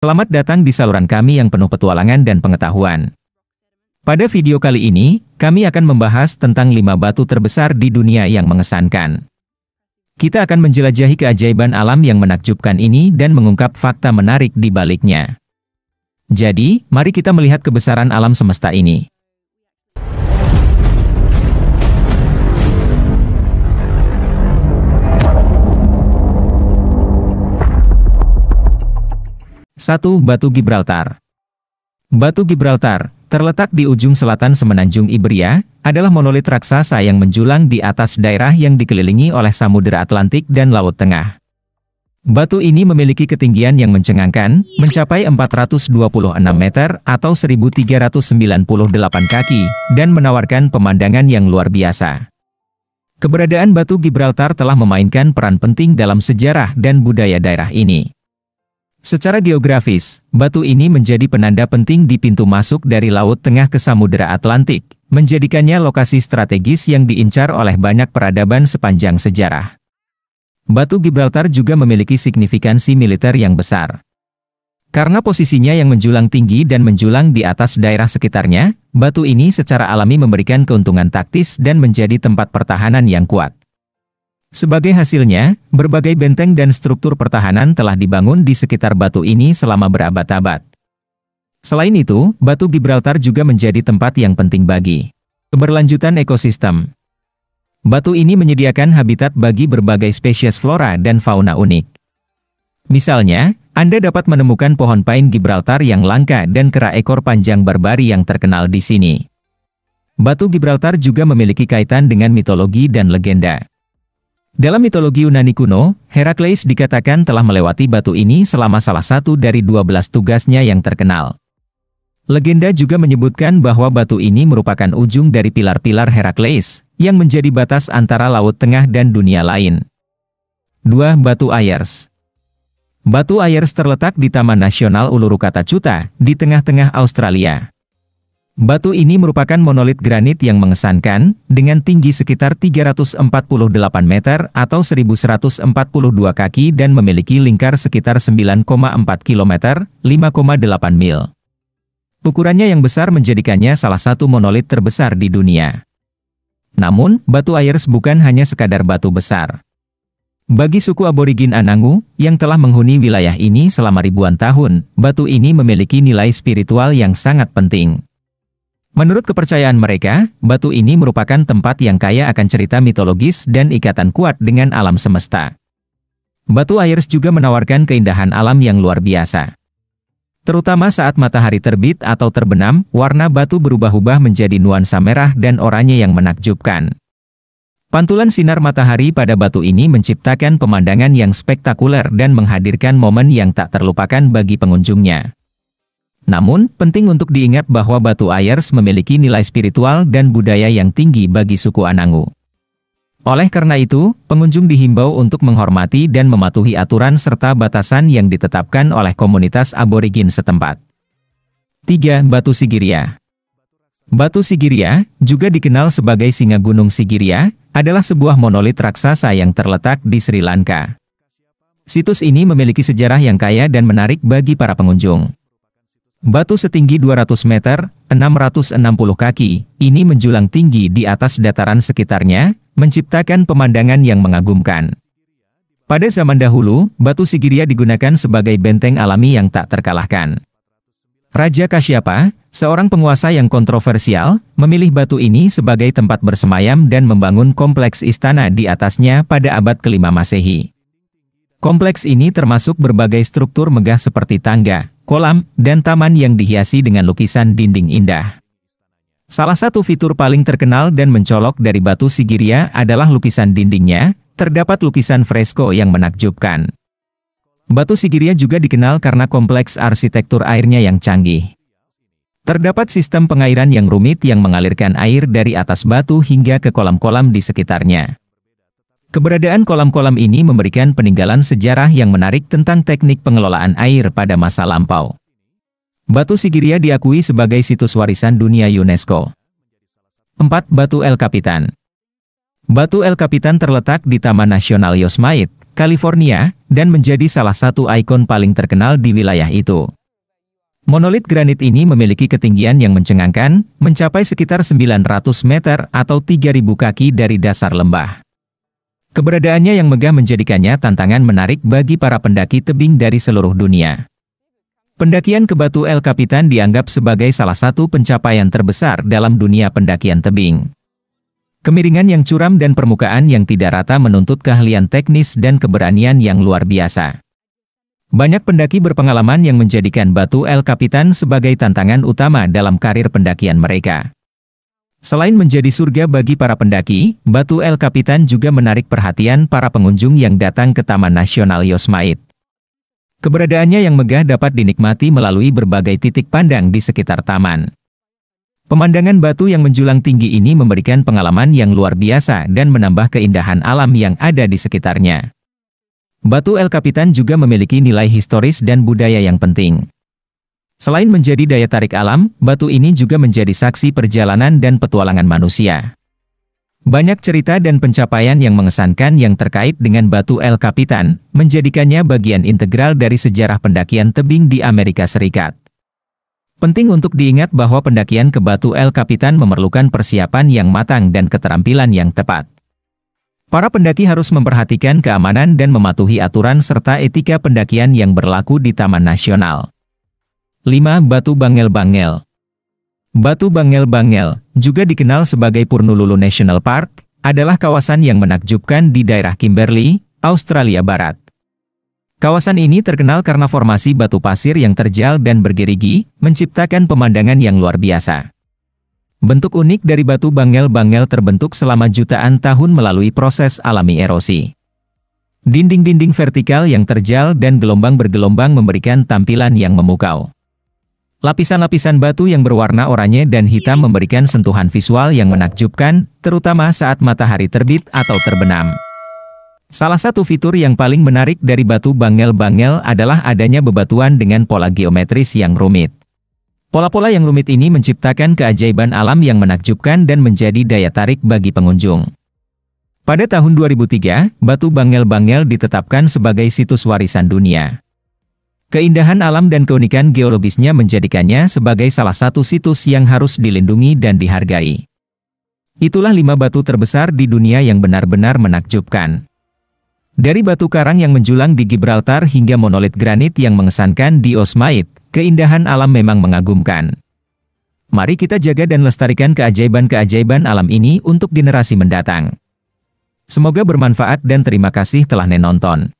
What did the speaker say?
Selamat datang di saluran kami yang penuh petualangan dan pengetahuan. Pada video kali ini, kami akan membahas tentang 5 batu terbesar di dunia yang mengesankan. Kita akan menjelajahi keajaiban alam yang menakjubkan ini dan mengungkap fakta menarik di baliknya. Jadi, mari kita melihat kebesaran alam semesta ini. 1. Batu Gibraltar Batu Gibraltar, terletak di ujung selatan semenanjung Iberia, adalah monolit raksasa yang menjulang di atas daerah yang dikelilingi oleh Samudera Atlantik dan Laut Tengah. Batu ini memiliki ketinggian yang mencengangkan, mencapai 426 meter atau 1398 kaki, dan menawarkan pemandangan yang luar biasa. Keberadaan Batu Gibraltar telah memainkan peran penting dalam sejarah dan budaya daerah ini. Secara geografis, batu ini menjadi penanda penting di pintu masuk dari Laut Tengah ke Samudera Atlantik, menjadikannya lokasi strategis yang diincar oleh banyak peradaban sepanjang sejarah. Batu Gibraltar juga memiliki signifikansi militer yang besar. Karena posisinya yang menjulang tinggi dan menjulang di atas daerah sekitarnya, batu ini secara alami memberikan keuntungan taktis dan menjadi tempat pertahanan yang kuat. Sebagai hasilnya, berbagai benteng dan struktur pertahanan telah dibangun di sekitar batu ini selama berabad-abad. Selain itu, batu Gibraltar juga menjadi tempat yang penting bagi keberlanjutan ekosistem. Batu ini menyediakan habitat bagi berbagai spesies flora dan fauna unik. Misalnya, Anda dapat menemukan pohon pine Gibraltar yang langka dan kera ekor panjang barbari yang terkenal di sini. Batu Gibraltar juga memiliki kaitan dengan mitologi dan legenda. Dalam mitologi Yunani kuno, Herakles dikatakan telah melewati batu ini selama salah satu dari 12 tugasnya yang terkenal. Legenda juga menyebutkan bahwa batu ini merupakan ujung dari pilar-pilar Herakles, yang menjadi batas antara Laut Tengah dan dunia lain. 2. Batu Ayers Batu Ayers terletak di Taman Nasional Uluru Cuta, di tengah-tengah Australia. Batu ini merupakan monolit granit yang mengesankan, dengan tinggi sekitar 348 meter atau 1142 kaki dan memiliki lingkar sekitar 9,4 km, 5,8 mil. Ukurannya yang besar menjadikannya salah satu monolit terbesar di dunia. Namun, batu Ayers bukan hanya sekadar batu besar. Bagi suku aborigin Anangu, yang telah menghuni wilayah ini selama ribuan tahun, batu ini memiliki nilai spiritual yang sangat penting. Menurut kepercayaan mereka, batu ini merupakan tempat yang kaya akan cerita mitologis dan ikatan kuat dengan alam semesta. Batu Ayers juga menawarkan keindahan alam yang luar biasa. Terutama saat matahari terbit atau terbenam, warna batu berubah-ubah menjadi nuansa merah dan oranye yang menakjubkan. Pantulan sinar matahari pada batu ini menciptakan pemandangan yang spektakuler dan menghadirkan momen yang tak terlupakan bagi pengunjungnya. Namun, penting untuk diingat bahwa Batu Ayers memiliki nilai spiritual dan budaya yang tinggi bagi suku Anangu. Oleh karena itu, pengunjung dihimbau untuk menghormati dan mematuhi aturan serta batasan yang ditetapkan oleh komunitas aborigin setempat. 3. Batu Sigiria Batu Sigiria, juga dikenal sebagai singa gunung Sigiria, adalah sebuah monolit raksasa yang terletak di Sri Lanka. Situs ini memiliki sejarah yang kaya dan menarik bagi para pengunjung. Batu setinggi 200 meter, 660 kaki, ini menjulang tinggi di atas dataran sekitarnya, menciptakan pemandangan yang mengagumkan. Pada zaman dahulu, batu Sigiriya digunakan sebagai benteng alami yang tak terkalahkan. Raja Kasyapa, seorang penguasa yang kontroversial, memilih batu ini sebagai tempat bersemayam dan membangun kompleks istana di atasnya pada abad kelima Masehi. Kompleks ini termasuk berbagai struktur megah seperti tangga, kolam, dan taman yang dihiasi dengan lukisan dinding indah. Salah satu fitur paling terkenal dan mencolok dari batu Sigiria adalah lukisan dindingnya, terdapat lukisan fresko yang menakjubkan. Batu Sigiria juga dikenal karena kompleks arsitektur airnya yang canggih. Terdapat sistem pengairan yang rumit yang mengalirkan air dari atas batu hingga ke kolam-kolam di sekitarnya. Keberadaan kolam-kolam ini memberikan peninggalan sejarah yang menarik tentang teknik pengelolaan air pada masa lampau. Batu Sigiriya diakui sebagai situs warisan dunia UNESCO. 4. Batu El Capitan Batu El Capitan terletak di Taman Nasional Yosemite, California, dan menjadi salah satu ikon paling terkenal di wilayah itu. Monolit granit ini memiliki ketinggian yang mencengangkan, mencapai sekitar 900 meter atau 3000 kaki dari dasar lembah. Keberadaannya yang megah menjadikannya tantangan menarik bagi para pendaki tebing dari seluruh dunia. Pendakian ke Batu El Capitan dianggap sebagai salah satu pencapaian terbesar dalam dunia pendakian tebing. Kemiringan yang curam dan permukaan yang tidak rata menuntut keahlian teknis dan keberanian yang luar biasa. Banyak pendaki berpengalaman yang menjadikan Batu El Capitan sebagai tantangan utama dalam karir pendakian mereka. Selain menjadi surga bagi para pendaki, Batu El Kapitan juga menarik perhatian para pengunjung yang datang ke Taman Nasional Yosemite. Keberadaannya yang megah dapat dinikmati melalui berbagai titik pandang di sekitar taman. Pemandangan batu yang menjulang tinggi ini memberikan pengalaman yang luar biasa dan menambah keindahan alam yang ada di sekitarnya. Batu El Kapitan juga memiliki nilai historis dan budaya yang penting. Selain menjadi daya tarik alam, batu ini juga menjadi saksi perjalanan dan petualangan manusia. Banyak cerita dan pencapaian yang mengesankan yang terkait dengan batu El Capitan, menjadikannya bagian integral dari sejarah pendakian tebing di Amerika Serikat. Penting untuk diingat bahwa pendakian ke batu El Capitan memerlukan persiapan yang matang dan keterampilan yang tepat. Para pendaki harus memperhatikan keamanan dan mematuhi aturan serta etika pendakian yang berlaku di Taman Nasional. 5. Batu Bangel-Bangel Batu Bangel-Bangel, juga dikenal sebagai Purnululu National Park, adalah kawasan yang menakjubkan di daerah Kimberley, Australia Barat. Kawasan ini terkenal karena formasi batu pasir yang terjal dan bergerigi, menciptakan pemandangan yang luar biasa. Bentuk unik dari batu bangel-bangel terbentuk selama jutaan tahun melalui proses alami erosi. Dinding-dinding vertikal yang terjal dan gelombang bergelombang memberikan tampilan yang memukau. Lapisan-lapisan batu yang berwarna oranye dan hitam memberikan sentuhan visual yang menakjubkan, terutama saat matahari terbit atau terbenam. Salah satu fitur yang paling menarik dari batu bangel-bangel adalah adanya bebatuan dengan pola geometris yang rumit. Pola-pola yang rumit ini menciptakan keajaiban alam yang menakjubkan dan menjadi daya tarik bagi pengunjung. Pada tahun 2003, batu bangel-bangel ditetapkan sebagai situs warisan dunia. Keindahan alam dan keunikan geologisnya menjadikannya sebagai salah satu situs yang harus dilindungi dan dihargai. Itulah lima batu terbesar di dunia yang benar-benar menakjubkan. Dari batu karang yang menjulang di Gibraltar hingga monolit granit yang mengesankan di Osmaid, keindahan alam memang mengagumkan. Mari kita jaga dan lestarikan keajaiban-keajaiban alam ini untuk generasi mendatang. Semoga bermanfaat dan terima kasih telah menonton.